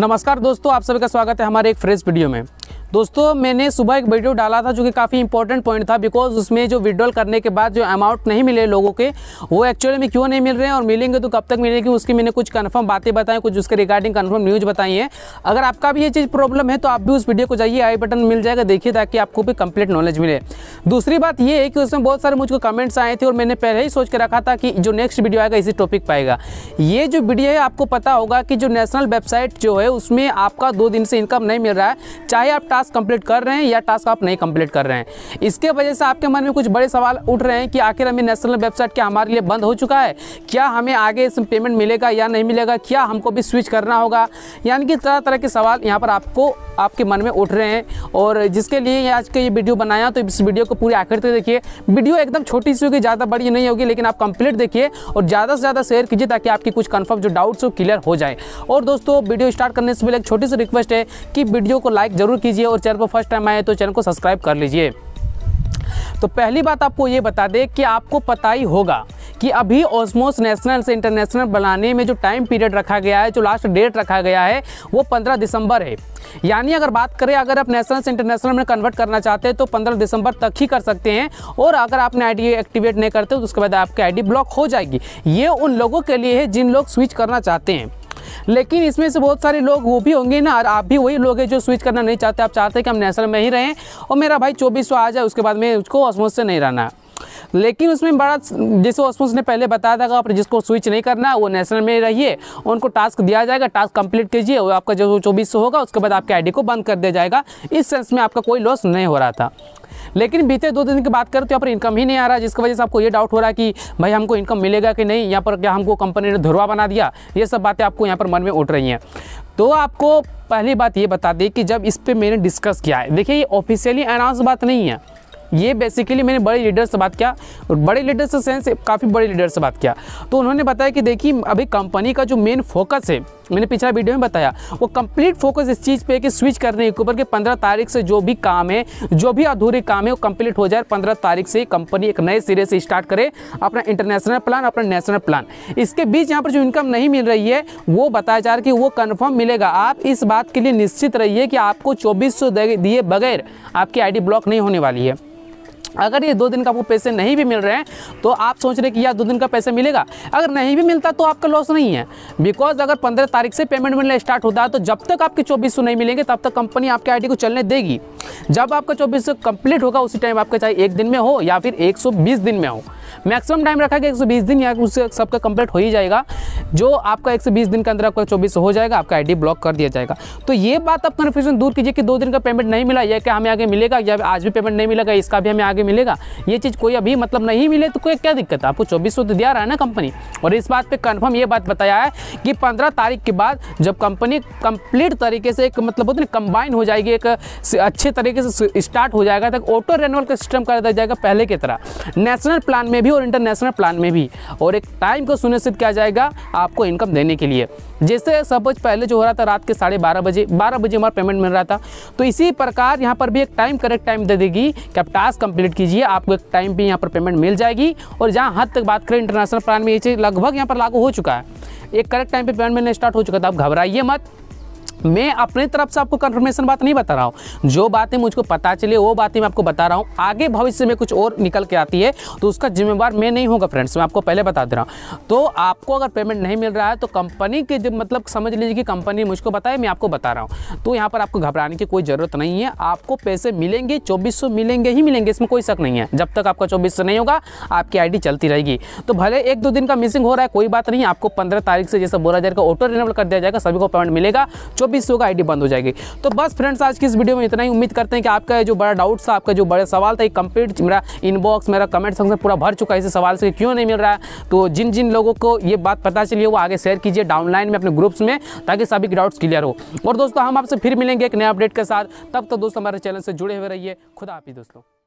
नमस्कार दोस्तों आप सभी का स्वागत है हमारे एक फ्रेश वीडियो में दोस्तों मैंने सुबह एक वीडियो डाला था जो कि काफ़ी इंपॉर्टेंट पॉइंट था बिकॉज उसमें जो विड्रॉल करने के बाद जो अमाउंट नहीं मिले लोगों के वो एक्चुअली में क्यों नहीं मिल रहे हैं और मिलेंगे तो कब तक मिलेंगे उसकी मैंने कुछ कन्फर्म बातें बताएं कुछ उसके रिगार्डिंग कन्फर्म न्यूज़ बताई है अगर आपका भी ये चीज़ प्रॉब्लम है तो आप भी उस वीडियो को जाइए आई बटन मिल जाएगा देखिए ताकि आपको भी कंप्लीट नॉलेज मिले दूसरी बात ये है कि उसमें बहुत सारे मुझको कमेंट्स आए थे और मैंने पहले ही सोच के रखा था कि जो नेक्स्ट वीडियो आएगा इसी टॉपिक पाएगा ये जो वीडियो है आपको पता होगा कि जो नेशनल वेबसाइट जो है उसमें आपका दो दिन से इनकम नहीं मिल रहा है चाहे आप टास्क कंप्लीट कर रहे हैं या टास्क आप नहीं कंप्लीट कर रहे हैं इसके वजह से आपके मन में कुछ बड़े सवाल उठ रहे हैं कि आखिर हमें नेशनल वेबसाइट क्या हमारे लिए बंद हो चुका है क्या हमें आगे इसमें पेमेंट मिलेगा या नहीं मिलेगा क्या हमको भी स्विच करना होगा यानी कि तरह तरह के सवाल यहाँ पर आपको आपके मन में उठ रहे हैं और जिसके लिए आज के ये वीडियो बनाया तो इस वीडियो को पूरी आखिर तक देखिए वीडियो एकदम छोटी सी होगी ज़्यादा बड़ी नहीं होगी लेकिन आप कंप्लीट देखिए और ज़्यादा से ज़्यादा शेयर कीजिए ताकि आपकी कुछ कन्फर्म जो डाउट्स हो क्लियर हो जाए और दोस्तों वीडियो स्टार्ट करने से पहले एक छोटी सी रिक्वेस्ट है कि वीडियो को लाइक ज़रूर कीजिए और चैनल पर फर्स्ट टाइम आए तो चैनल को सब्सक्राइब कर लीजिए तो पहली बात आपको ये बता दें कि आपको पता ही होगा कि अभी ऑस्मोस नेशनल से इंटरनेशनल बनाने में जो टाइम पीरियड रखा गया है जो लास्ट डेट रखा गया है वो 15 दिसंबर है यानी अगर बात करें अगर आप नेशनल से इंटरनेशनल में कन्वर्ट करना चाहते हैं तो 15 दिसंबर तक ही कर सकते हैं और अगर आपने आईडी एक्टिवेट नहीं करते तो उसके बाद आपकी आईडी ब्लॉक हो जाएगी ये उन लोगों के लिए है जिन लोग स्विच करना चाहते हैं लेकिन इसमें से बहुत सारे लोग वो भी होंगे ना और आप भी वही लोग हैं जो स्विच करना नहीं चाहते आप चाहते कि हम नेशनल में ही रहें और मेरा भाई चौबीस आ जाए उसके बाद में उसको असमोस से नहीं रहना लेकिन उसमें बड़ा जैसे ऑस्मोस ने पहले बताया था कि आप जिसको स्विच नहीं करना है वो नेशनल में रहिए उनको टास्क दिया जाएगा टास्क कंप्लीट कीजिए और आपका जो चौबीस होगा उसके बाद आपके आई को बंद कर दिया जाएगा इस सेंस में आपका कोई लॉस नहीं हो रहा था लेकिन बीते दो दिन की बात करें तो यहाँ पर इनकम ही नहीं आ रहा जिसकी वजह से आपको ये डाउट हो रहा है कि भाई हमको इनकम मिलेगा कि नहीं यहाँ पर क्या हमको कंपनी ने धुरवा बना दिया ये सब बातें आपको यहाँ पर मन में उठ रही हैं तो आपको पहली बात ये बता दें कि जब इस पर मैंने डिस्कस किया है देखिए ये ऑफिशियली अनाउंस बात नहीं है ये बेसिकली मैंने बड़े लीडर से बात किया और बड़े लीडर से सेंस काफ़ी बड़े लीडर से बात किया तो उन्होंने बताया कि देखिए अभी कंपनी का जो मेन फोकस है मैंने पिछला वीडियो में बताया वो कंप्लीट फोकस इस चीज़ पे है कि स्विच करने के ऊपर कि 15 तारीख से जो भी काम है जो भी अधूरे काम है वो कंप्लीट हो जाए 15 तारीख से कंपनी एक नए सिरे से स्टार्ट करे अपना इंटरनेशनल प्लान अपना नेशनल प्लान इसके बीच यहाँ पर जो इनकम नहीं मिल रही है वो बताया जा रहा है कि वो कन्फर्म मिलेगा आप इस बात के लिए निश्चित रहिए कि आपको चौबीस दिए बगैर आपकी आई ब्लॉक नहीं होने वाली है अगर ये दो दिन का आपको पैसे नहीं भी मिल रहे हैं तो आप सोच रहे कि यार दो दिन का पैसे मिलेगा अगर नहीं भी मिलता तो आपका लॉस नहीं है बिकॉज अगर पंद्रह तारीख से पेमेंट मिलना स्टार्ट होता है तो जब तक आपके चौबीस सौ नहीं मिलेंगे तब तक कंपनी आपके आईडी को चलने देगी जब आपका चौबीस सौ कंप्लीट होगा उसी टाइम आपका चाहे एक दिन में हो या फिर एक दिन में हो मैक्सिमम टाइम रखा गया बीस दिन या उससे सबका कंप्लीट हो ही जाएगा जो आपका बीस दिन के अंदर आपका चौबीस हो जाएगा आपका डी ब्लॉक कर दिया जाएगा तो ये बात आप कन्फ्यूजन दूर कीजिए कि दो दिन का पेमेंट नहीं मिला या क्या हमें आगे मिलेगा या आज भी पेमेंट नहीं मिलेगा इसका भी हमें आगे मिलेगा ये चीज़ कोई अभी मतलब नहीं मिले तो कोई क्या दिक्कत है आपको चौबीस तो दिया रहा है ना कंपनी और इस बात पर कन्फर्म ये बात बताया है कि पंद्रह तारीख के बाद जब कंपनी कंप्लीट तरीके से एक मतलब होता है कंबाइन हो जाएगी एक अच्छे तरीके से स्टार्ट हो जाएगा तक ऑटो रेनवल का सिस्टम कर दिया जाएगा पहले की तरह नेशनल प्लान में में भी और इंटरनेशनल प्लान में भी और एक टाइम को सुनिश्चित किया जाएगा आपको इनकम देने के लिए जैसे कुछ पहले जो हो रहा था रात के साढ़े बारह बजे बारह बजे हमारा पेमेंट मिल रहा था तो इसी प्रकार यहाँ पर भी एक टाइम करेक्ट टाइम दे देगी कि आप टास्क कंप्लीट कीजिए आपको एक टाइम पर यहाँ पर पेमेंट मिल जाएगी और जहाँ हद तक बात करें इंटरनेशनल प्लान में ये चीज़ लगभग यहाँ पर लागू हो चुका है एक करेक्ट टाइम पे पेमेंट मिलना स्टार्ट हो चुका था आप घबराइए मत मैं अपने तरफ से आपको कंफर्मेशन बात नहीं बता रहा हूँ जो बातें मुझको पता चले वो बातें मैं आपको बता रहा हूँ आगे भविष्य में कुछ और निकल के आती है तो उसका जिम्मेवार मैं नहीं होगा फ्रेंड्स मैं आपको पहले बता दे रहा हूँ तो आपको अगर पेमेंट नहीं मिल रहा है तो कंपनी के जब मतलब समझ लीजिए कि कंपनी मुझको बताए मैं आपको बता रहा हूँ तो यहाँ पर आपको घबराने की कोई ज़रूरत नहीं है आपको पैसे मिलेंगे चौबीस मिलेंगे ही मिलेंगे इसमें कोई शक नहीं है जब तक आपका चौबीस नहीं होगा आपकी आई चलती रहेगी तो भले एक दो दिन का मिसिंग हो रहा है कोई बात नहीं आपको पंद्रह तारीख से जैसे बोला जाएगा ऑटो रिनेबल कर दिया जाएगा सभी को पेमेंट मिलेगा चौबीस चौबीस सौ का आई बंद हो जाएगी तो बस फ्रेंड्स आज की इस वीडियो में इतना ही उम्मीद करते हैं कि आपका जो बड़ा डाउट था आपका जो बड़ा सवाल था कंप्लीट मेरा इनबॉक्स मेरा कमेंट सेक्शन पूरा भर चुका है इस सवाल से क्यों नहीं मिल रहा है तो जिन जिन लोगों को ये बात पता चली वो आगे शेयर कीजिए डाउनलाइन में अपने ग्रुप्स में ताकि सभी डाउट्स क्लियर हो और दोस्तों हम आपसे फिर मिलेंगे एक नया अपडेट के साथ तब तक दोस्तों हमारे चैनल से जुड़े हुए रहिए खुदा ही दोस्तों